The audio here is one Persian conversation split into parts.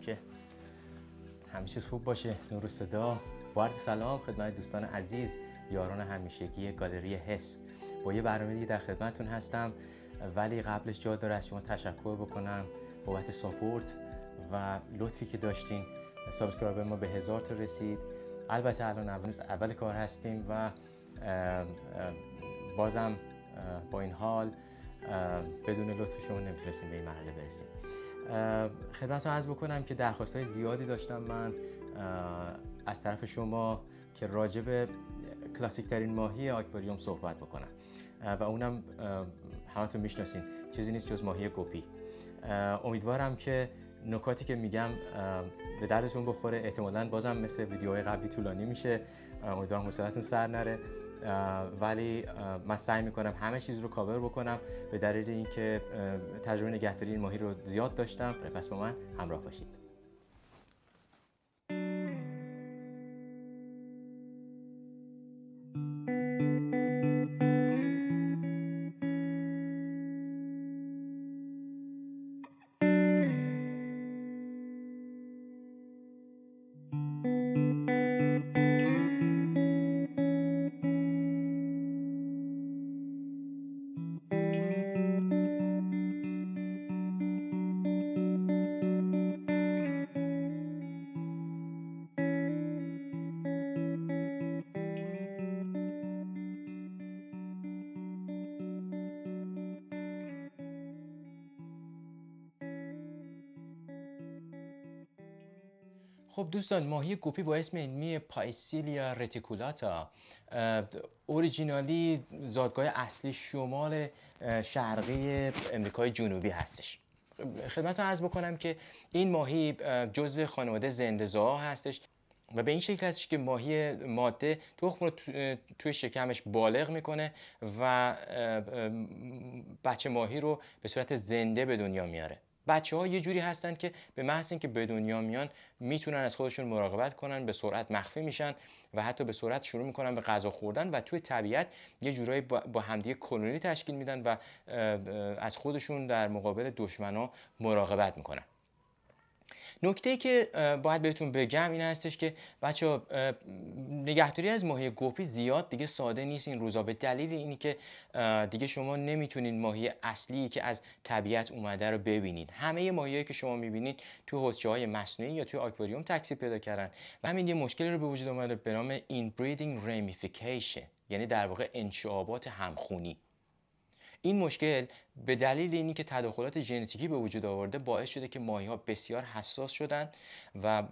که همه چیز خوب باشه نور صدا با سلام خدمت دوستان عزیز یاران همیشگی گالری حس با یه برنامه دیگه در خدمتتون هستم ولی قبلش جا داره از شما تشکر بکنم بابت ساپورت و لطفی که داشتین سابسکرایب ما به هزار تا رسید البته الان اول, اول کار هستیم و بازم با این حال بدون لطف شما نمیتونستیم به این مرحله برسیم خدمت رو عرض بکنم که درخواست زیادی داشتم من از طرف شما که راجب کلاسیک ترین ماهی آکواریوم صحبت بکنم و اونم همتون میشناسین چیزی نیست جز ماهی گپی امیدوارم که نکاتی که میگم به دردتون بخوره احتمالاً بازم مثل ویدیوهای قبلی طولانی میشه امیدوارم حوصلتون سر نره ولی من سعی میکنم همه چیز رو کاور بکنم به دلیل اینکه تجربه نگهداری این ماهی رو زیاد داشتم پس با من همراه باشید دوستان ماهی گوپی با اسم علمی پایسیلیا رتیکولاتا اوریجینالی زادگاه اصلی شمال شرقی امریکای جنوبی هستش خدمت رو عرض بکنم که این ماهی جزو خانواده زندزا هستش و به این شکل هستش که ماهی ماده تخم رو توی شکمش بالغ میکنه و بچه ماهی رو به صورت زنده به دنیا میاره بچه ها یه جوری هستن که به محض اینکه به دنیا میان میتونن از خودشون مراقبت کنن به سرعت مخفی میشن و حتی به سرعت شروع میکنن به غذا خوردن و توی طبیعت یه جورایی با همدیگه کلونی تشکیل میدن و از خودشون در مقابل ها مراقبت میکنن نکته ای که باید بهتون بگم این هستش که بچه نگهداری از ماهی گپی زیاد دیگه ساده نیست این روزا به دلیل اینی که دیگه شما نمیتونید ماهی اصلی که از طبیعت اومده رو ببینید همه ماهیایی که شما میبینید تو حوضچه های مصنوعی یا توی آکواریوم تکسی پیدا کردن و همین یه مشکلی رو به وجود اومده به نام inbreeding ramification یعنی در واقع انشعابات همخونی این مشکل به دلیل اینی که تداخلات ژنتیکی به وجود آورده باعث شده که ماهی ها بسیار حساس شدن و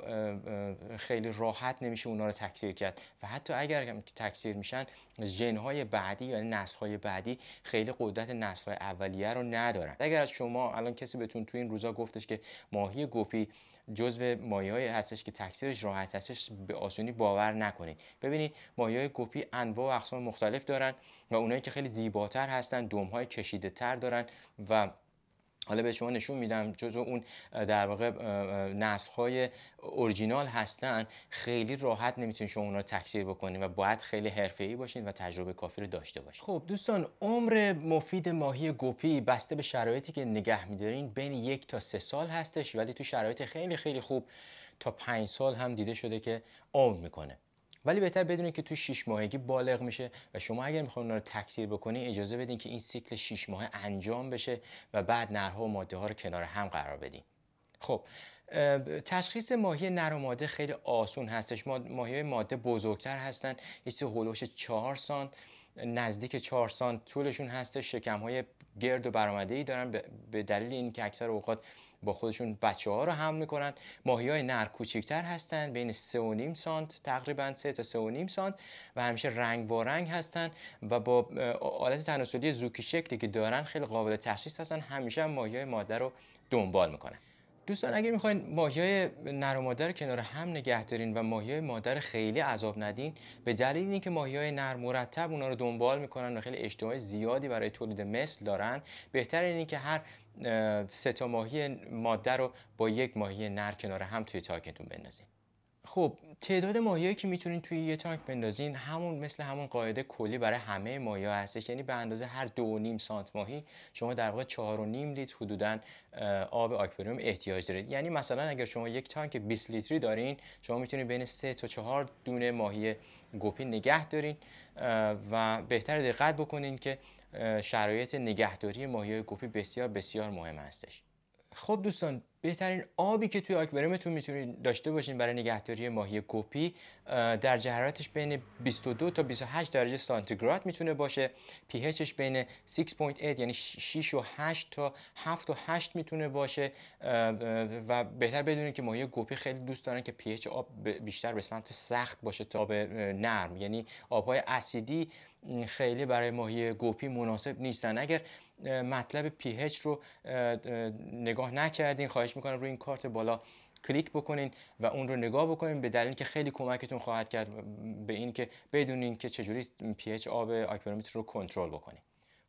خیلی راحت نمیشه اونا رو تکثیر کرد و حتی اگر تکثیر میشن ژن های بعدی یا یعنی نسل های بعدی خیلی قدرت نسل های اولیه رو ندارن اگر از شما الان کسی بهتون تو این روزا گفتش که ماهی گپی جزو مایه‌ای هستش که تکثیرش راحت هستش به آسونی باور نکنید ببینید مایه‌های گپی انواع و اقسام مختلف دارن و اونایی که خیلی زیباتر هستن دمهای کشیده تر دارن و حالا به شما نشون میدم جزو اون در واقع نسل های اورجینال هستن خیلی راحت نمیتونید شما اونا رو تکثیر بکنید و باید خیلی حرفه‌ای باشین و تجربه کافی رو داشته باشین خب دوستان عمر مفید ماهی گپی بسته به شرایطی که نگه میدارین بین یک تا سه سال هستش ولی تو شرایط خیلی خیلی خوب تا پنج سال هم دیده شده که عمر میکنه ولی بهتر بدونید که تو 6 ماهگی بالغ میشه و شما اگر میخواین اونا رو تکثیر بکنی اجازه بدین که این سیکل 6 ماهه انجام بشه و بعد نرها و ماده ها رو کنار هم قرار بدین خب تشخیص ماهی نر و ماده خیلی آسون هستش ماهی ماده بزرگتر هستن یه هلوش 4 سان نزدیک 4 سان طولشون هستش شکم های گرد و برآمده ای دارن به دلیل اینکه اکثر اوقات با خودشون بچه ها رو هم میکنن ماهی های نر کوچکتر هستن بین نیم سانت تقریبا 3 تا نیم سانت و همیشه رنگ با رنگ هستن و با آلت تناسلی زوکی شکلی که دارن خیلی قابل تشخیص هستن همیشه هم ماهی های مادر رو دنبال میکنن دوستان اگه میخواین ماهی نر و مادر کنار هم نگه دارین و ماهی مادر خیلی عذاب ندین به دلیل اینکه ماهی های نر مرتب اونا رو دنبال میکنن و خیلی اجتماعی زیادی برای تولید مثل دارن بهتر اینه که هر سه ماهی ماده رو با یک ماهی نر کنار هم توی تاکتون بندازین خب تعداد ماهیایی که میتونین توی یه تانک بندازین همون مثل همون قاعده کلی برای همه ماهیا هستش یعنی به اندازه هر دو نیم سانت ماهی شما در واقع چهار و نیم لیتر حدودا آب آکواریوم احتیاج دارید یعنی مثلا اگر شما یک تانک 20 لیتری دارین شما میتونید بین سه تا چهار دونه ماهی گپی نگه دارین و بهتر دقت بکنین که شرایط نگهداری ماهی گپی بسیار بسیار مهم هستش خب دوستان بهترین آبی که توی آکبرمتون میتونید داشته باشین برای نگهداری ماهی کپی در جهراتش بین 22 تا 28 درجه سانتیگراد میتونه باشه پیهچش بین 6.8 یعنی 6 و 8 تا 7 و 8 میتونه باشه و بهتر بدونید که ماهی گپی خیلی دوست دارن که پیهچ آب بیشتر به سمت سخت باشه تا به نرم یعنی آبهای اسیدی خیلی برای ماهی گوپی مناسب نیستن اگر مطلب پیهچ رو نگاه نکردین خواهش میکنم روی این کارت بالا کلیک بکنین و اون رو نگاه بکنین به دلیل که خیلی کمکتون خواهد کرد به این که بدونین که چجوری پیهچ آب آکوپرمیتر رو کنترل بکنین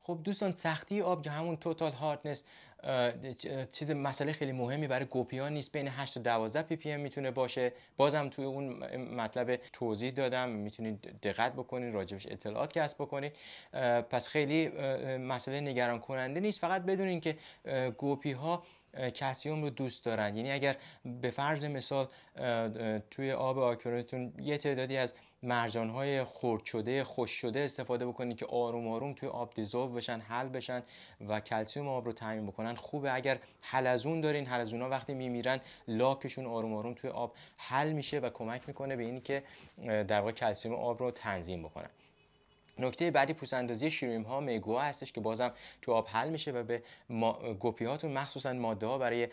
خب دوستان سختی آب که همون توتال هاردنس چیز مسئله خیلی مهمی برای گوپی نیست بین 8 تا 12 پی پی ام میتونه باشه بازم توی اون مطلب توضیح دادم میتونید دقت بکنید راجبش اطلاعات کسب بکنید پس خیلی مسئله نگران کننده نیست فقط بدونین که گوپی ها کلسیوم رو دوست دارن یعنی اگر به فرض مثال توی آب آکواریومتون یه تعدادی از مرجان های خرد شده خوش شده استفاده بکنید که آروم آروم توی آب دیزو بشن حل بشن و کلسیوم آب رو تامین بکنن خوبه اگر حلزون دارین حلزونا وقتی میمیرن لاکشون آروم آروم توی آب حل میشه و کمک میکنه به اینی که در واقع کلسیوم آب رو تنظیم بکنن نکته بعدی پوست اندازی ها میگوها هستش که بازم تو آب حل میشه و به ما... گپی هاتون مخصوصا ماده ها برای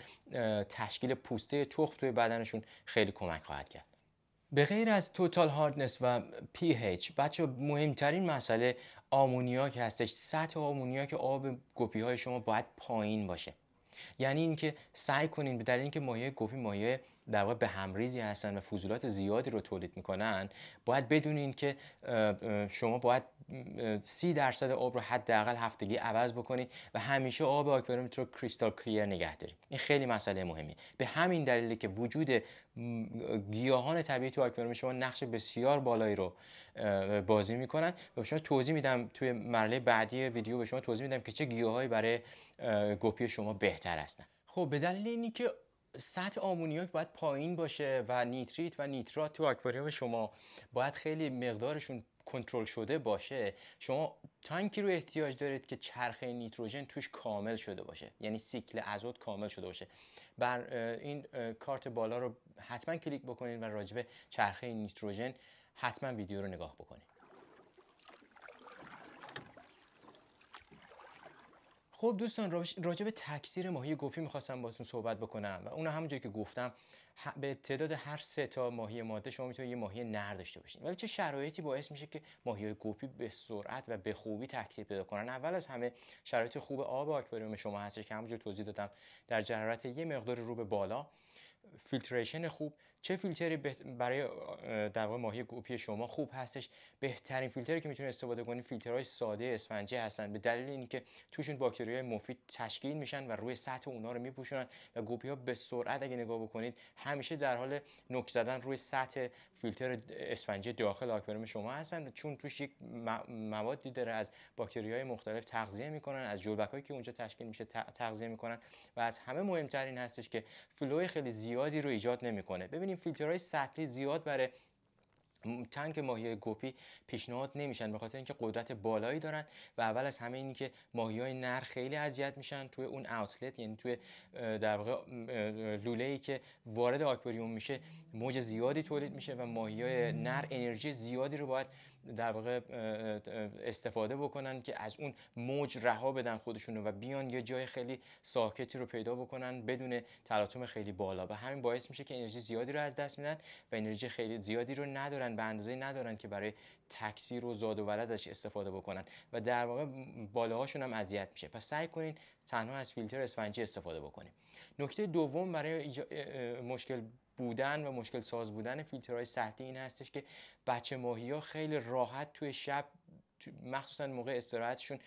تشکیل پوسته تخم توی بدنشون خیلی کمک خواهد کرد به غیر از توتال هاردنس و هیچ، بچه مهمترین مسئله آمونیاک هستش سطح آمونیاک آب گپی های شما باید پایین باشه یعنی اینکه سعی کنین به دلیل اینکه مایع گپی مایع در واقع به همریزی هستن و فضولات زیادی رو تولید میکنن باید بدونین که شما باید سی درصد آب رو حداقل هفتگی عوض بکنید و همیشه آب آکواریومتون رو کریستال کلیر نگه این خیلی مسئله مهمی به همین دلیلی که وجود گیاهان طبیعی تو آکواریوم شما نقش بسیار بالایی رو بازی میکنن و شما توضیح میدم توی مرحله بعدی ویدیو به شما توضیح میدم که چه گیاهایی برای گپی شما بهتر هستن خب به دلیل اینی که سطح آمونیاک باید پایین باشه و نیتریت و نیترات تو آکواریوم شما باید خیلی مقدارشون کنترل شده باشه شما تانکی رو احتیاج دارید که چرخه نیتروژن توش کامل شده باشه یعنی سیکل ازود کامل شده باشه بر این کارت بالا رو حتما کلیک بکنید و راجبه چرخه نیتروژن حتما ویدیو رو نگاه بکنید. خب دوستان راجع به تکثیر ماهی گپی میخواستم باتون صحبت بکنم و اون همونجور که گفتم به تعداد هر سه تا ماهی ماده شما میتونید یه ماهی نر داشته باشید ولی چه شرایطی باعث میشه که ماهی های گپی به سرعت و به خوبی تکثیر پیدا کنن اول از همه شرایط خوب آب آکواریوم شما هستش که همونجور توضیح دادم در جرارت یه مقدار رو به بالا فیلتریشن خوب چه فیلتری برای در واقع ماهی گوپی شما خوب هستش بهترین فیلتری که میتونید استفاده کنید فیلترهای ساده اسفنجی هستن به دلیل اینکه توشون باکتریای مفید تشکیل میشن و روی سطح اونا رو میپوشونن و گوپی ها به سرعت اگه نگاه بکنید همیشه در حال نوک زدن روی سطح فیلتر اسفنجی داخل آکواریوم شما هستن چون توش یک موادی داره از باکتریای مختلف تغذیه میکنن از جلبکایی که اونجا تشکیل میشه تغذیه میکنن و از همه مهمتر هستش که فلوی خیلی زیادی رو ایجاد نمیکنه ببینیم فیلترهای سطحی زیاد برای که ماهی گپی پیشنهاد نمیشن به خاطر اینکه قدرت بالایی دارن و اول از همه اینی که ماهی های نر خیلی اذیت میشن توی اون اوتلت یعنی توی در واقع لوله ای که وارد آکواریوم میشه موج زیادی تولید میشه و ماهی های نر انرژی زیادی رو باید در واقع استفاده بکنن که از اون موج رها بدن خودشونو و بیان یه جای خیلی ساکتی رو پیدا بکنن بدون تلاطم خیلی بالا و همین باعث میشه که انرژی زیادی رو از دست میدن و انرژی خیلی زیادی رو ندارن به اندازه ندارن که برای تکثیر و زاد و ولدش استفاده بکنن و در واقع بالاهاشون هم اذیت میشه پس سعی کنین تنها از فیلتر اسفنجی استفاده بکنیم نکته دوم برای مشکل بودن و مشکل ساز بودن فیلترهای سطحی این هستش که بچه ماهی ها خیلی راحت توی شب مخصوصا موقع استراحتشون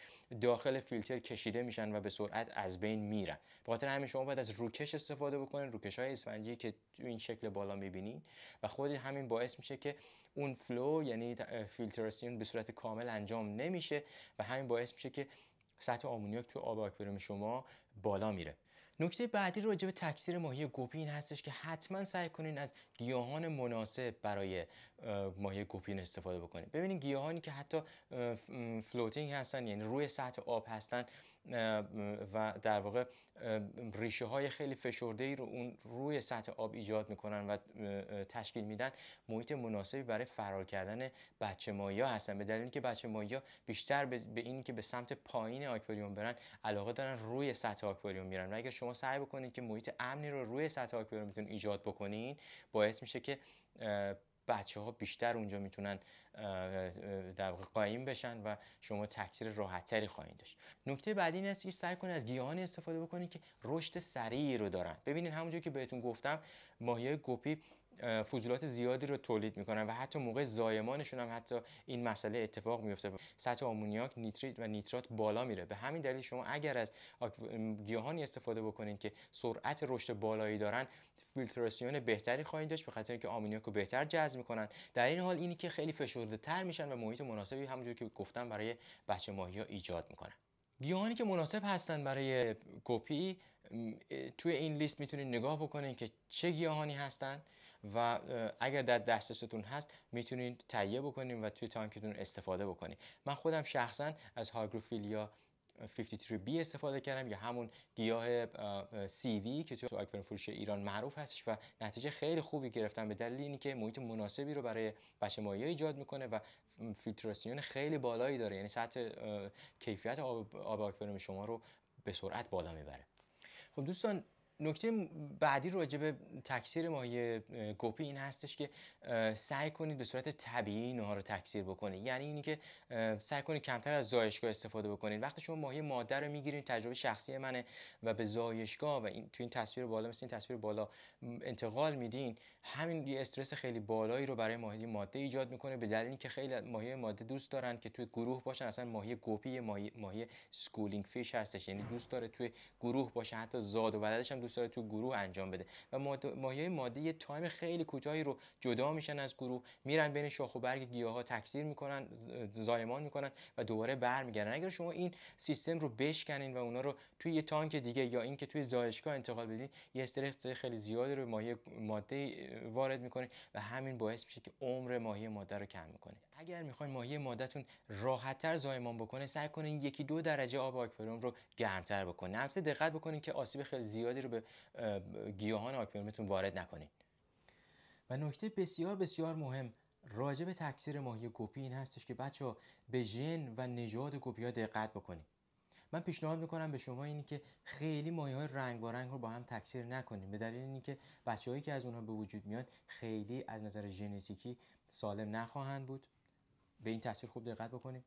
داخل فیلتر کشیده میشن و به سرعت از بین میرن به خاطر همین شما باید از روکش استفاده بکنین روکش های اسفنجی که تو این شکل بالا میبینین و خود همین باعث میشه که اون فلو یعنی فیلتراسیون به صورت کامل انجام نمیشه و همین باعث میشه که سطح آمونیاک تو آب شما بالا میره نکته بعدی راجع به تکثیر ماهی گپی این هستش که حتما سعی کنین از گیاهان مناسب برای ماهی کوپین استفاده بکنیم ببینید گیاهانی که حتی فلوتینگ هستن یعنی روی سطح آب هستن و در واقع ریشه های خیلی فشرده ای رو اون روی سطح آب ایجاد میکنن و تشکیل میدن محیط مناسبی برای فرار کردن بچه ماهی ها هستن به دلیل که بچه ماهی ها بیشتر به این که به سمت پایین آکواریوم برن علاقه دارن روی سطح آکواریوم میرن و اگر شما سعی بکنید که محیط امنی رو روی سطح آکواریومتون ایجاد بکنین باعث میشه که بچه ها بیشتر اونجا میتونن در قایم بشن و شما تکثیر راحتتری خواهید داشت نکته بعدی این است که سعی کنید از گیاهانی استفاده بکنید که رشد سریعی رو دارن ببینید همونجور که بهتون گفتم ماهی گپی فضولات زیادی رو تولید میکنن و حتی موقع زایمانشون هم حتی این مسئله اتفاق میفته سطح آمونیاک نیتریت و نیترات بالا میره به همین دلیل شما اگر از گیاهانی استفاده بکنین که سرعت رشد بالایی دارن فیلتراسیون بهتری خواهید داشت به خاطر اینکه آمونیاک رو بهتر جذب میکنن در این حال اینی که خیلی فشرده تر میشن و محیط مناسبی همونجور که گفتم برای بچه ماهی ها ایجاد میکنن گیاهانی که مناسب هستن برای کپی توی این لیست میتونید نگاه بکنین که چه گیاهانی هستن و اگر در دسترستون هست میتونید تهیه بکنید و توی تانکتون استفاده بکنید من خودم شخصا از هاگروفیلیا 53B استفاده کردم یا همون گیاه وی که تو اکواریم فروش ایران معروف هستش و نتیجه خیلی خوبی گرفتم به دلیل اینکه محیط مناسبی رو برای بچه مایه ایجاد میکنه و فیلتراسیون خیلی بالایی داره یعنی سطح کیفیت آب, آب شما رو به سرعت بالا میبره خب دوستان نکته بعدی راجع به تکثیر ماهی گپی این هستش که سعی کنید به صورت طبیعی اینها رو تکثیر بکنید یعنی اینی که سعی کنید کمتر از زایشگاه استفاده بکنید وقتی شما ماهی مادر رو میگیرید تجربه شخصی منه و به زایشگاه و این تو این تصویر بالا مثل این تصویر بالا انتقال میدین همین یه استرس خیلی بالایی رو برای ماهی ماده ایجاد میکنه به دلیلی که خیلی ماهی ماده دوست دارن که توی گروه باشن اصلا ماهی گپی ماهی ماهی سکولینگ فیش هستش یعنی دوست داره توی گروه باشه حتی زاد و ولدش هم دوست تو گروه انجام بده و ماهی ماده یه تایم خیلی کوتاهی رو جدا میشن از گروه میرن بین شاخ و برگ گیاه ها تکثیر میکنن زایمان میکنن و دوباره برمیگردن اگر شما این سیستم رو بشکنین و اونا رو توی یه تانک دیگه یا اینکه توی زایشگاه انتقال بدین یه استرس خیلی زیادی رو ماهی ماده وارد میکنین و همین باعث میشه که عمر ماهی ماده رو کم میکنه اگر میخواین ماهی مادهتون راحتتر زایمان بکنه سعی کنین یکی دو درجه آب آکواریوم رو گرمتر بکنین البته دقت بکنین که آسیب خیلی زیادی رو به گیاهان آکواریومتون وارد نکنین و نکته بسیار بسیار مهم راجع به تکثیر ماهی گوپی این هستش که بچه ها به ژن و نژاد گپی ها دقت بکنید من پیشنهاد میکنم به شما اینی که خیلی ماهی های رنگ با رنگ رو با هم تکثیر نکنید به دلیل اینکه بچه هایی که از اونها به وجود میان خیلی از نظر ژنتیکی سالم نخواهند بود به این تصویر خوب دقت بکنید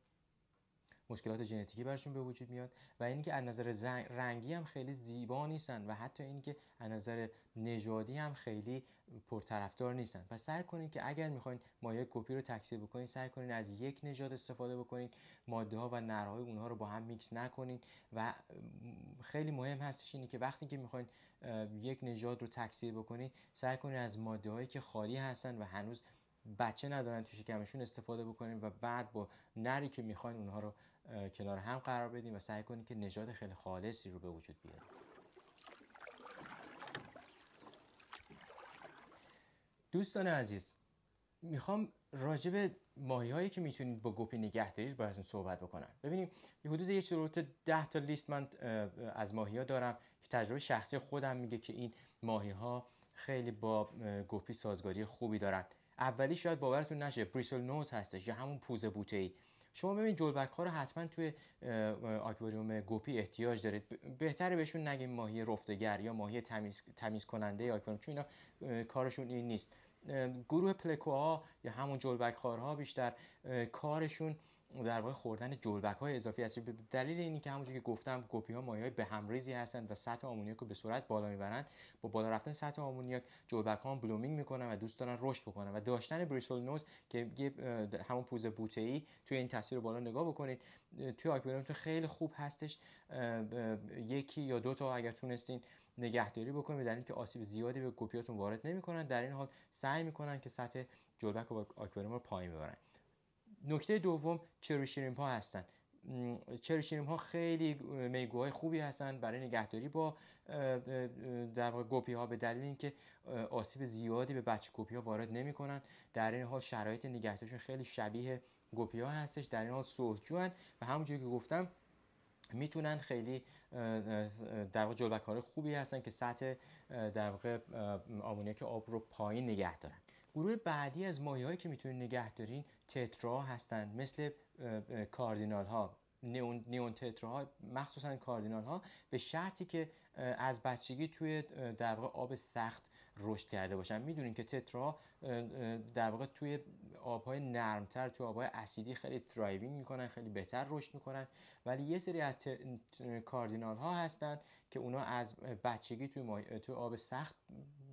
مشکلات ژنتیکی برشون به وجود میاد و اینکه از نظر رنگی هم خیلی زیبا نیستن و حتی اینکه از نظر نژادی هم خیلی پرطرفدار نیستن پس سعی کنید که اگر میخواین مایه کپی رو تکثیر بکنید سعی کنید از یک نژاد استفاده بکنید ماده ها و نرهای اونها رو با هم میکس نکنید و خیلی مهم هستش اینی که وقتی که میخواین یک نژاد رو تکثیر بکنید سعی کنید از ماده هایی که خالی هستن و هنوز بچه ندارن تو شکمشون استفاده بکنین و بعد با نری که میخواین اونها رو کنار هم قرار بدیم و سعی کنیم که نژاد خیلی خالصی رو به وجود بیاریم دوستان عزیز میخوام راجع به ماهی هایی که میتونید با گپی نگه دارید براتون صحبت بکنم ببینیم یه حدود یه شروط ده تا لیست من از ماهی ها دارم که تجربه شخصی خودم میگه که این ماهی ها خیلی با گپی سازگاری خوبی دارن اولی شاید باورتون نشه بریسل نوز هستش یا همون پوزه بوته ای شما ببینید جلبک ها رو حتما توی آکواریوم گوپی احتیاج دارید بهتره بهشون نگیم ماهی رفتگر یا ماهی تمیز, تمیز کننده آکواریوم چون اینا کارشون این نیست گروه پلکوها یا همون جلبک بیشتر کارشون در واقع خوردن جلبک های اضافی هست دلیل اینی که همونجور که گفتم گپی ها های به ریزی هستن و سطح آمونیاک رو به صورت بالا میبرن با بالا رفتن سطح آمونیاک جلبک ها هم بلومینگ میکنن و دوست دارن رشد بکنن و داشتن بریسل نوز که همون پوز بوته ای توی این تصویر بالا نگاه بکنید توی آکواریوم خیلی خوب هستش یکی یا دو تا اگر تونستین نگهداری بکنید در اینکه که آسیب زیادی به گپیاتون وارد نمیکنن در این حال سعی میکنن که سطح جلبک و آکواریوم رو پایین ببرن نکته دوم چری ها هستن چری ها خیلی میگوهای خوبی هستن برای نگهداری با در واقع گپی ها به دلیل اینکه آسیب زیادی به بچه گوپی ها وارد نمیکنن در این حال شرایط نگهداریشون خیلی شبیه گپی ها هستش در این حال جوان و همونجوری که گفتم میتونن خیلی در واقع جلبکار خوبی هستن که سطح در واقع آمونیاک آب رو پایین نگه دارن گروه بعدی از ماهی هایی که میتونید نگه تترا هستند مثل کاردینال ها نیون, نیون تترا ها مخصوصا کاردینال ها به شرطی که از بچگی توی در واقع آب سخت رشد کرده باشن میدونین که تترا در واقع توی آبهای نرمتر توی آبهای اسیدی خیلی ترایوینگ میکنن خیلی بهتر رشد میکنن ولی یه سری از کاردینال ها هستن که اونا از بچگی توی, توی آب سخت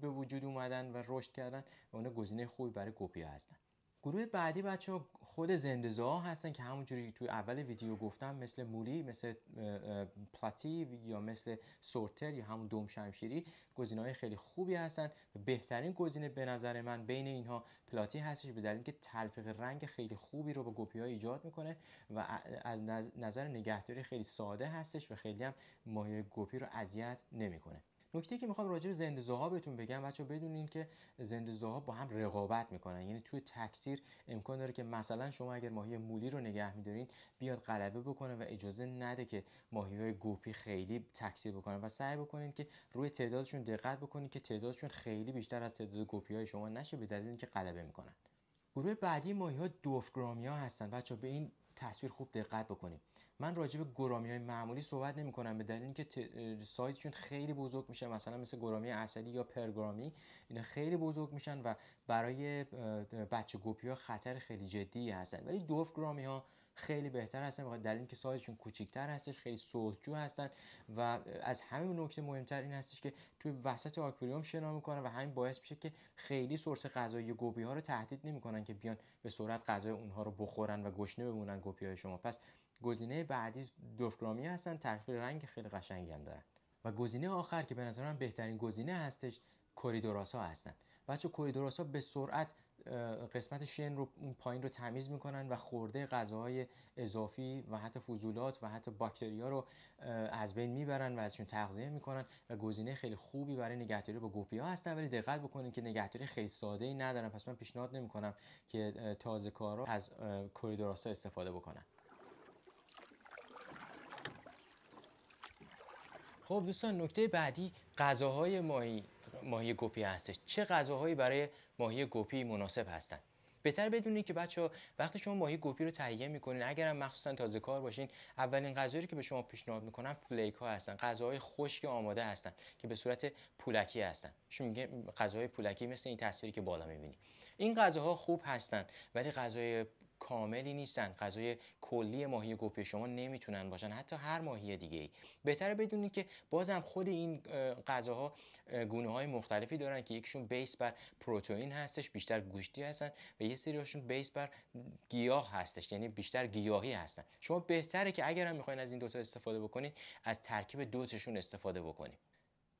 به وجود اومدن و رشد کردن و اونا گزینه خوبی برای گوپیا هستن گروه بعدی بچه ها خود زندزه ها هستن که همونجوری توی اول ویدیو گفتم مثل مولی مثل پلاتی یا مثل سورتر یا همون دوم شمشیری گزینه های خیلی خوبی هستن بهترین گزینه به نظر من بین اینها پلاتی هستش به دلیل اینکه تلفیق رنگ خیلی خوبی رو با گپی ها ایجاد میکنه و از نظر نگهداری خیلی ساده هستش و خیلی هم ماهی گپی رو اذیت نمیکنه نکته که میخوام راجع به زوها بهتون بگم بچا بدونین که زوها با هم رقابت میکنن یعنی توی تکثیر امکان داره که مثلا شما اگر ماهی مولی رو نگه میدارین بیاد غلبه بکنه و اجازه نده که ماهی های گوپی خیلی تکثیر بکنن و سعی بکنین که روی تعدادشون دقت بکنین که تعدادشون خیلی بیشتر از تعداد گوپی های شما نشه به دلیل اینکه غلبه میکنن گروه بعدی ماهی ها دوفگرامی ها هستن بچه به این تصویر خوب دقت بکنیم من راجع به گرامی های معمولی صحبت نمی کنم به دلیل اینکه سایزشون خیلی بزرگ میشه مثلا مثل گرامی اصلی یا پرگرامی اینا خیلی بزرگ میشن و برای بچه گپی ها خطر خیلی جدی هستن ولی دوف گرامی ها خیلی بهتر هستن بخاطر دلیل اینکه سایزشون کوچیک‌تر هستش خیلی صلحجو هستن و از همه نکته مهمتر این هستش که توی وسط آکواریوم شنا میکنن و همین باعث میشه که خیلی سرس غذایی گوپی ها رو تهدید نمیکنن که بیان به سرعت غذای اونها رو بخورن و گشنه بمونن گوپی های شما پس گزینه بعدی دوفگرامی هستن ترکیب رنگ خیلی قشنگی هم دارن و گزینه آخر که به نظر من بهترین گزینه هستش کوریدوراسا هستن بچه کوریدوراسا به سرعت قسمت شن رو پایین رو تمیز میکنن و خورده غذاهای اضافی و حتی فضولات و حتی باکتریا رو از بین میبرن و ازشون تغذیه میکنن و گزینه خیلی خوبی برای نگهداری با گوپیا هستن ولی دقت بکنید که نگهداری خیلی ساده ای ندارن پس من پیشنهاد نمیکنم که تازه کارا از کوریدوراسا استفاده بکنن خب دوستان نکته بعدی غذاهای ماهی ماهی گپی هستش چه غذاهایی برای ماهی گپی مناسب هستند بهتر بدونید که بچه ها وقتی شما ماهی گپی رو تهیه میکنین اگرم مخصوصا تازه کار باشین اولین غذایی که به شما پیشنهاد میکنن فلیک ها هستن غذاهای خشک آماده هستن که به صورت پولکی هستن شما میگه غذاهای پولکی مثل این تصویری که بالا میبینی این غذاها خوب هستن ولی غذای کاملی نیستن غذای کلی ماهی گپی شما نمیتونن باشن حتی هر ماهی دیگه ای بهتره بدونید که بازم خود این غذاها گونه های مختلفی دارن که یکشون بیس بر پروتئین هستش بیشتر گوشتی هستن و یه سریشون بیس بر گیاه هستش یعنی بیشتر گیاهی هستن شما بهتره که اگر هم میخواین از این دوتا استفاده بکنین از ترکیب دوتشون استفاده بکنید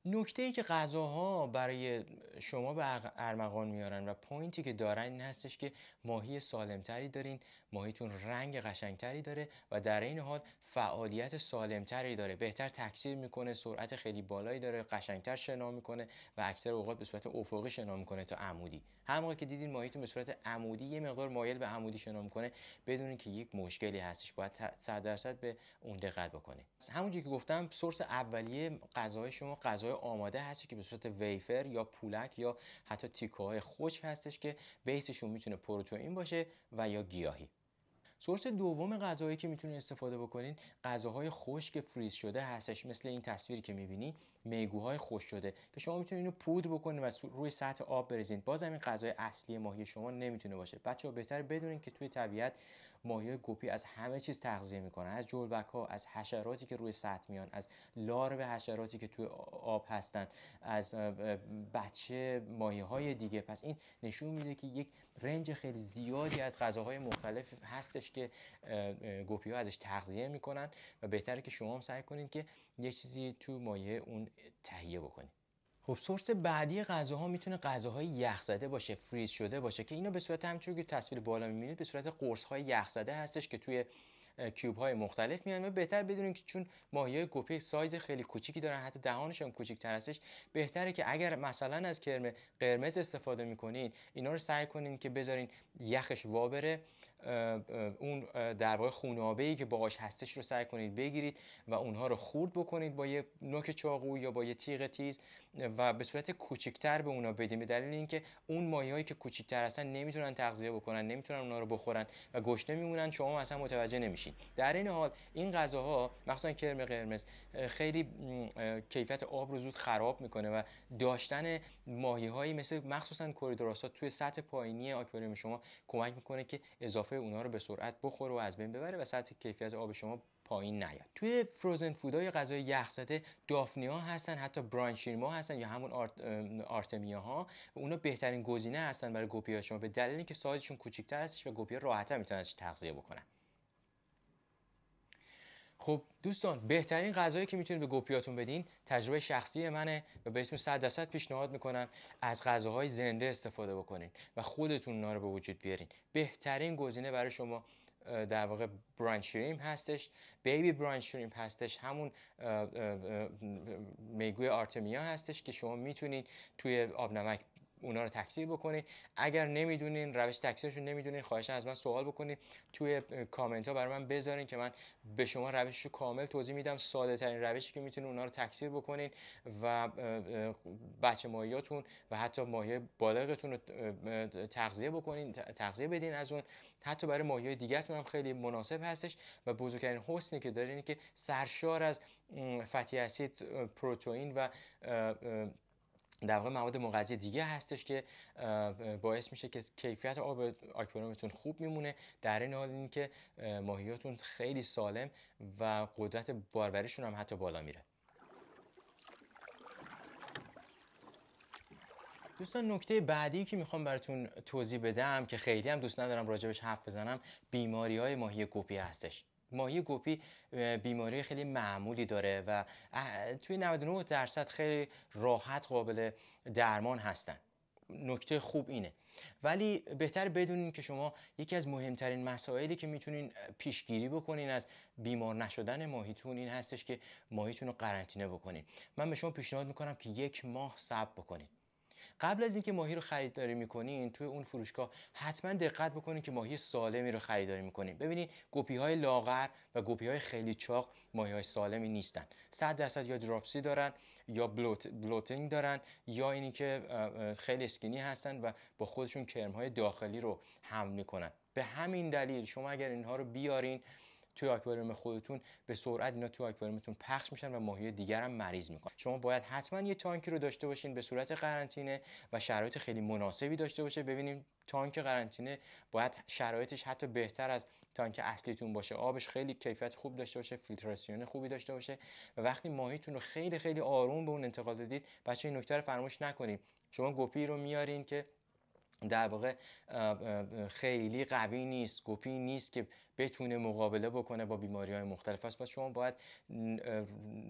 نکته ای که غذاها برای شما به ارمغان میارن و پوینتی که دارن این هستش که ماهی سالمتری دارین ماهیتون رنگ قشنگتری داره و در این حال فعالیت سالمتری داره بهتر تکثیر میکنه سرعت خیلی بالایی داره قشنگتر شنا میکنه و اکثر اوقات به صورت افقی شنا میکنه تا عمودی هر که دیدین ماهیتون به صورت عمودی یه مقدار مایل به عمودی شنا میکنه بدونین که یک مشکلی هستش باید 100 درصد به اون دقت بکنه همونجوری که گفتم سورس اولیه غذای شما غذای آماده هستی که به صورت ویفر یا پولک یا حتی تیکه های خوش هستش که بیسشون میتونه پروتئین باشه و یا گیاهی سورس دوم غذایی که میتونید استفاده بکنین غذاهای خشک فریز شده هستش مثل این تصویر که میبینی میگوهای خوش شده که شما میتونید اینو پودر بکنید و روی سطح آب بریزید بازم این غذای اصلی ماهی شما نمیتونه باشه بچه ها بهتر بدونین که توی طبیعت ماهی گپی از همه چیز تغذیه میکنن از جلبک ها از حشراتی که روی سطح میان از لارو حشراتی که توی آب هستن از بچه ماهی های دیگه پس این نشون میده که یک رنج خیلی زیادی از غذاهای مختلف هستش که گپی ها ازش تغذیه میکنن و بهتره که شما هم سعی کنید که یه چیزی تو مایه اون تهیه بکنید خب سورس بعدی غذاها میتونه غذاهای یخ زده باشه فریز شده باشه که اینا به صورت همچون که تصویر بالا میبینید به صورت قرص های یخ زده هستش که توی کیوب های مختلف میان و بهتر بدونین که چون ماهی های سایز خیلی کوچیکی دارن حتی دهانش هم تر هستش بهتره که اگر مثلا از کرم قرمز استفاده میکنین اینا رو سعی کنین که بذارین یخش وابره اون در واقع خونابه که باهاش هستش رو سعی کنید بگیرید و اونها رو خورد بکنید با یه نوک چاقو یا با یه تیغ تیز و به صورت کوچکتر به اونا بدیم به دلیل اینکه اون هایی که کوچیکتر هستن نمیتونن تغذیه بکنن نمیتونن اونا رو بخورن و گشنه میمونن شما اصلا متوجه نمیشید در این حال این غذاها مخصوصا کرم قرمز خیلی کیفیت آب رو زود خراب میکنه و داشتن ماهیهایی مثل مخصوصا کوریدراسا توی سطح پایینی آکواریوم شما کمک میکنه که اضافه اونا رو به سرعت بخوره و از بین ببره و سطح کیفیت آب شما پایین نیاد توی فروزن فودای غذای یخ زده دافنیا هستن حتی برانشیرما هستن یا همون آرت، آرتمیا ها و اونا بهترین گزینه هستن برای گوپی شما به دلیل اینکه سایزشون کوچیک‌تر هستش و گوپی راحت‌تر میتونن ازش تغذیه بکنن خب دوستان بهترین غذایی که میتونید به گپیاتون بدین تجربه شخصی منه و بهتون صد درصد پیشنهاد میکنم از غذاهای زنده استفاده بکنین و خودتون اونا رو به وجود بیارین بهترین گزینه برای شما در واقع برانچ هستش بیبی برانچ هستش همون میگوی آرتمیا هستش که شما میتونید توی آب نمک اونا رو تکثیر بکنید اگر نمیدونین روش رو نمیدونین خواهشان از من سوال بکنین توی کامنت ها برای من بذارین که من به شما روشش رو کامل توضیح میدم ساده ترین روشی که میتونین اونا رو تکثیر بکنین و بچه ماهیاتون و حتی ماهی بالغتون رو تغذیه بکنین تغذیه بدین از اون حتی برای ماهی دیگهتون هم خیلی مناسب هستش و بزرگترین حسنی که دارین که سرشار از فتی اسید پروتئین و در واقع مواد مغذی دیگه هستش که باعث میشه که کیفیت آب آکواریومتون خوب میمونه در این حال اینکه ماهیاتون خیلی سالم و قدرت باروریشون هم حتی بالا میره دوستان نکته بعدی که میخوام براتون توضیح بدم که خیلی هم دوست ندارم راجبش حرف بزنم بیماری های ماهی گوپی هستش ماهی گوپی بیماری خیلی معمولی داره و توی 99 درصد خیلی راحت قابل درمان هستن نکته خوب اینه ولی بهتر بدونین که شما یکی از مهمترین مسائلی که میتونین پیشگیری بکنین از بیمار نشدن ماهیتون این هستش که ماهیتون رو قرنطینه بکنین من به شما پیشنهاد میکنم که یک ماه صبر بکنین قبل از اینکه ماهی رو خریداری میکنین توی اون فروشگاه حتما دقت بکنین که ماهی سالمی رو خریداری میکنین ببینین گپی های لاغر و گپی های خیلی چاق ماهی های سالمی نیستن 100 درصد یا دراپسی دارن یا بلوت، بلوتینگ دارن یا اینی که خیلی اسکینی هستن و با خودشون کرم های داخلی رو حمل میکنن به همین دلیل شما اگر اینها رو بیارین توی آکواریوم خودتون به سرعت اینا توی آکواریومتون پخش میشن و ماهی دیگر هم مریض میکنن شما باید حتما یه تانکی رو داشته باشین به صورت قرنطینه و شرایط خیلی مناسبی داشته باشه ببینیم تانک قرنطینه باید شرایطش حتی بهتر از تانک اصلیتون باشه آبش خیلی کیفیت خوب داشته باشه فیلتراسیون خوبی داشته باشه و وقتی ماهیتون رو خیلی خیلی آروم به اون انتقال دادید بچه این نکته رو فراموش نکنید شما گپی رو میارین که در واقع خیلی قوی نیست گپی نیست که بتونه مقابله بکنه با بیماری های مختلف است پس شما باید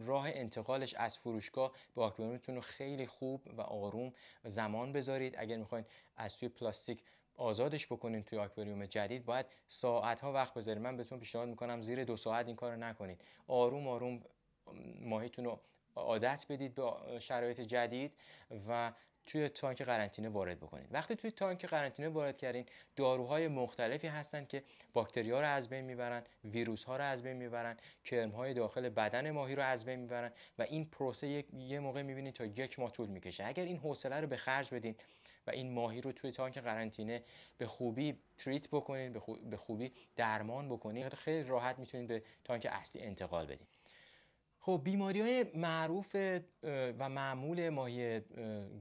راه انتقالش از فروشگاه به آکواریومتون رو خیلی خوب و آروم زمان بذارید اگر میخواین از توی پلاستیک آزادش بکنین توی آکواریوم جدید باید ساعت ها وقت بذارید من بهتون پیشنهاد میکنم زیر دو ساعت این کار رو نکنید آروم آروم ماهیتون رو عادت بدید به شرایط جدید و توی تانک قرنطینه وارد بکنید وقتی توی تانک قرنطینه وارد کردین داروهای مختلفی هستن که باکتری ها رو از بین میبرن ویروس ها رو از بین میبرن کرم های داخل بدن ماهی رو از بین میبرن و این پروسه یه موقع میبینید تا یک ماه طول میکشه اگر این حوصله رو به خرج بدین و این ماهی رو توی تانک قرنطینه به خوبی تریت بکنید به خوبی درمان بکنید خیلی راحت میتونید به تانک اصلی انتقال بدین خب بیماری های معروف و معمول ماهی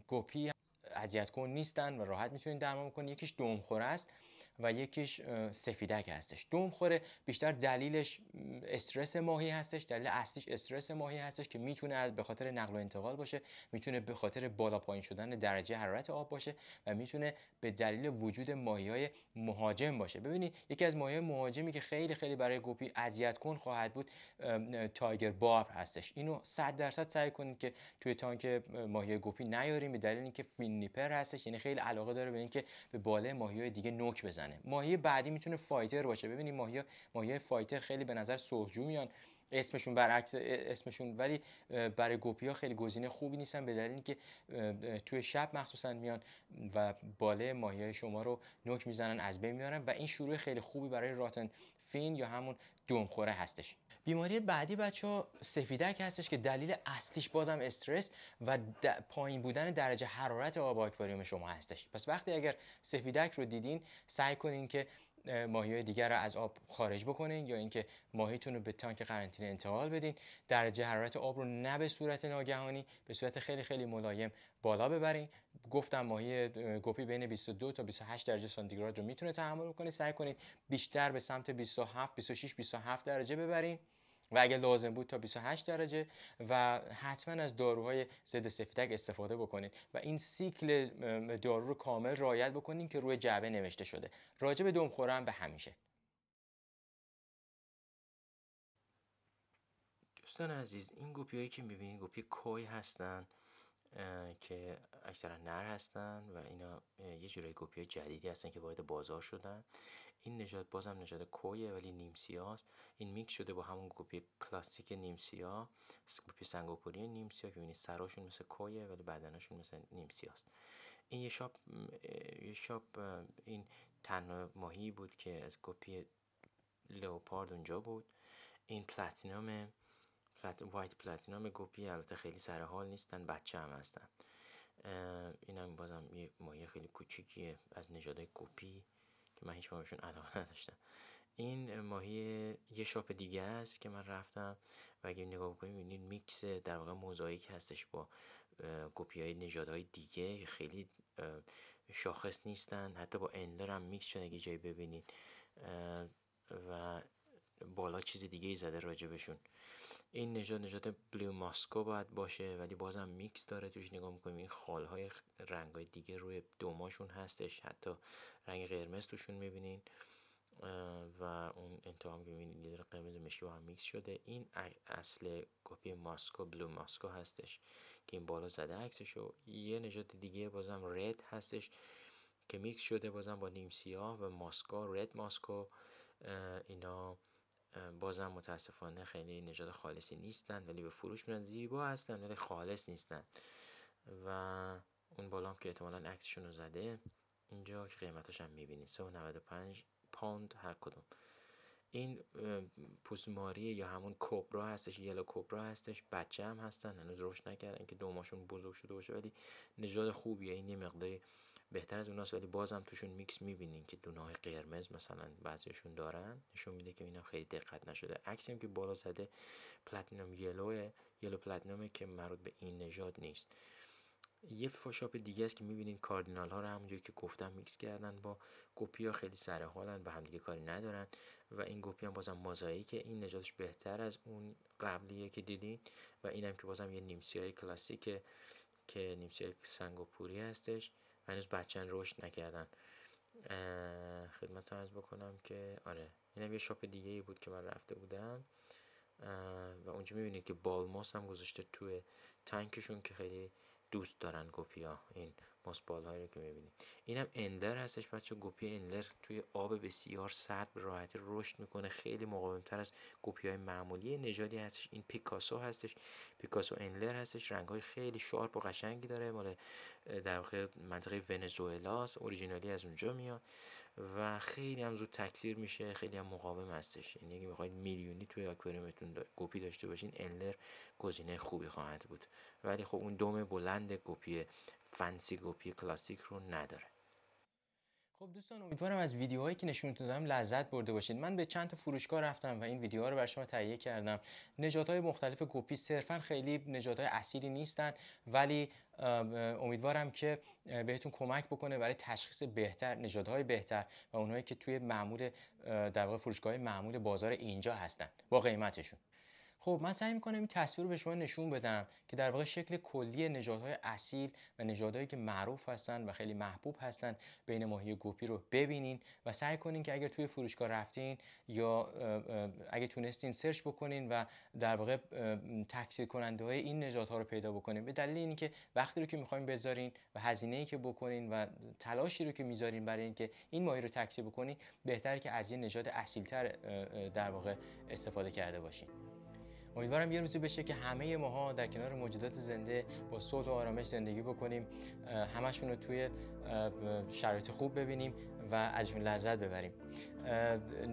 گپی اذیت کن نیستن و راحت میتونید درمان کنید یکیش دمخور است و یکیش سفیدک هستش دوم خوره بیشتر دلیلش استرس ماهی هستش دلیل اصلیش استرس ماهی هستش که میتونه از به خاطر نقل و انتقال باشه میتونه به خاطر بالا پایین شدن درجه حرارت آب باشه و میتونه به دلیل وجود ماهی های مهاجم باشه ببینید یکی از ماهی مهاجمی که خیلی خیلی برای گوپی اذیت کن خواهد بود تایگر باب هستش اینو 100 درصد سعی کنید که توی تانک ماهی گوپی نیاریم به دلیل اینکه فینیپر هستش یعنی خیلی علاقه داره به اینکه به باله ماهی های دیگه نوک بزن ماهی بعدی میتونه فایتر باشه ببینید ماهی ماهی فایتر خیلی به نظر سوجو میان اسمشون برعکس اسمشون ولی برای گوپیا خیلی گزینه خوبی نیستن به دلیل که توی شب مخصوصا میان و باله ماهی های شما رو نوک میزنن از بین میارن و این شروع خیلی خوبی برای راتن فین یا همون دمخوره هستش بیماری بعدی بچه ها سفیدک هستش که دلیل اصلیش بازم استرس و پایین بودن درجه حرارت آب آکواریوم شما هستش پس وقتی اگر سفیدک رو دیدین سعی کنین که ماهی های دیگر رو از آب خارج بکنین یا اینکه ماهیتون رو به تانک قرنطینه انتقال بدین درجه حرارت آب رو نه به صورت ناگهانی به صورت خیلی خیلی ملایم بالا ببرین گفتم ماهی گپی بین 22 تا 28 درجه سانتیگراد رو میتونه تحمل کنه سعی کنید بیشتر به سمت 27 26 27 درجه ببرین و اگه لازم بود تا 28 درجه و حتما از داروهای ضد سفیدک استفاده بکنید و این سیکل دارو رو کامل رعایت بکنید که روی جعبه نوشته شده راجع به دم به همیشه دوستان عزیز این گوپی هایی که میبینید گوپی کوی هستن که اکثرا نر هستن و اینا یه جورایی کپی جدیدی هستن که وارد بازار شدن این نژاد بازم نژاد کویه ولی نیم این میکس شده با همون کپی کلاسیک نیمسیا گوپی کپی سنگاپوری نیمسیا که ببینید سراشون مثل کویه ولی بدنشون مثل نیم این یه شاپ یه شاپ این تنها ماهی بود که از کپی لئوپارد اونجا بود این پلاتینوم پلات... وایت پلاتینام گوپی البته خیلی سر حال نیستن بچه هم هستن این هم بازم یه ماهی خیلی کوچیکیه از نژادهای گوپی که من هیچ بهشون علاقه نداشتم این ماهی یه شاپ دیگه است که من رفتم و اگه نگاه بکنید میبینید میکس در واقع موزاییک هستش با گوپی های نژادهای دیگه خیلی شاخص نیستن حتی با اندر هم میکس شده اگه جایی ببینید و بالا چیز دیگه ای زده راجبشون این نژاد نژاد بلیو ماسکو باید باشه ولی بازم میکس داره توش نگاه میکنیم این خالهای های دیگه روی دوماشون هستش حتی رنگ قرمز توشون میبینین و اون انتها میبینید لیدر قرمز مشکی با هم میکس شده این اصل کپی ماسکو بلو ماسکو هستش که این بالا زده عکسش و یه نژاد دیگه بازم رد هستش که میکس شده بازم با نیم سیاه و ماسکو رد ماسکو اینا بازم متاسفانه خیلی نژاد خالصی نیستن ولی به فروش میرن زیبا هستن ولی خالص نیستن و اون بالام که احتمالا عکسشون رو زده اینجا که قیمتش هم میبینید 3.95 پوند هر کدوم این پوسماری یا همون کوبرا هستش یلو کوبرا هستش بچه هم هستن هنوز رشد نکردن که دوماشون بزرگ شده باشه ولی نژاد خوبیه این یه مقداری بهتر از اوناست ولی بازم توشون میکس میبینین که دونه های قرمز مثلا بعضیشون دارن نشون میده که اینا خیلی دقت نشده عکس هم که بالا زده پلاتینوم یلو یلو پلاتینومه که مربوط به این نژاد نیست یه فوشاپ دیگه است که میبینین کاردینال ها رو همونجوری که گفتم میکس کردن با گوپی ها خیلی سر حالن به همدیگه کاری ندارن و این گوپی هم بازم که این نژادش بهتر از اون قبلیه که دیدین و اینم که بازم یه نیمسی های کلاسیکه که نیمسی سنگاپوری هستش هنوز بچن رشد نکردن خدمت از بکنم که آره هم یه شاپ دیگه ای بود که من رفته بودم و اونجا میبینید که بالماس هم گذاشته توی تنکشون که خیلی دوست دارن گوپیا این ماسبال هایی رو که میبینید هم اندر هستش بچه گوپی اندر توی آب بسیار سرد به راحتی رشد میکنه خیلی مقاومتر از گپی های معمولی نژادی هستش این پیکاسو هستش پیکاسو انلر هستش رنگ های خیلی شارپ و قشنگی داره مال در واقع منطقه ونزوئلا از اونجا میاد و خیلی هم زود تکثیر میشه خیلی هم مقاوم هستش یعنی اگه میخواید میلیونی توی آکواریومتون گپی داشته باشین اندر گزینه خوبی خواهد بود ولی خب اون دوم بلند گپی فنسی گپی کلاسیک رو نداره خب دوستان امیدوارم از ویدیوهایی که نشون دادم لذت برده باشید من به چند تا فروشگاه رفتم و این ویدیوها رو برای شما تهیه کردم نجات های مختلف کپی صرفا خیلی نجات های اصیلی نیستن ولی امیدوارم که بهتون کمک بکنه برای تشخیص بهتر نجات های بهتر و اونهایی که توی معمول در واقع فروشگاه معمول بازار اینجا هستن با قیمتشون خب من سعی میکنم این تصویر رو به شما نشون بدم که در واقع شکل کلی نژادهای اصیل و نژادهایی که معروف هستن و خیلی محبوب هستن بین ماهی گوپی رو ببینین و سعی کنین که اگر توی فروشگاه رفتین یا اگه تونستین سرچ بکنین و در واقع تکثیر کننده های این نژادها رو پیدا بکنین به دلیل اینکه وقتی رو که میخوایم بذارین و هزینه ای که بکنین و تلاشی رو که میذارین برای اینکه این ماهی رو تکثیر بکنین بهتره که از یه نژاد اصیلتر در واقع استفاده کرده باشین امیدوارم یه روزی بشه که همه ماها در کنار موجودات زنده با صوت و آرامش زندگی بکنیم همشون رو توی شرایط خوب ببینیم و ازشون لذت ببریم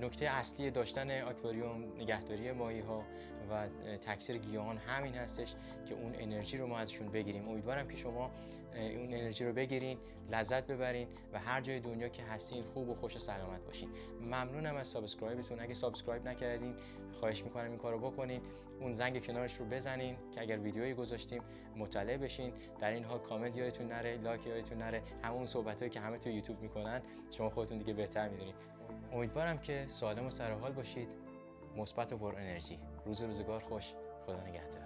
نکته اصلی داشتن آکواریوم نگهداری ماهی ها و تکثیر گیاهان همین هستش که اون انرژی رو ما ازشون بگیریم امیدوارم که شما اون انرژی رو بگیرین لذت ببرین و هر جای دنیا که هستین خوب و خوش و سلامت باشین ممنونم از سابسکرایبتون اگه سابسکرایب نکردین خواهش میکنم این کارو بکنین اون زنگ کنارش رو بزنین که اگر ویدیویی گذاشتیم مطلع بشین در این حال کامنت یادتون نره لایک یادتون نره همون صحبتایی که همه تو یوتیوب میکنن شما خودتون دیگه بهتر میدونین امیدوارم که سالم و سرحال باشید مثبت و پر انرژی روز روزگار خوش خدا نگهدار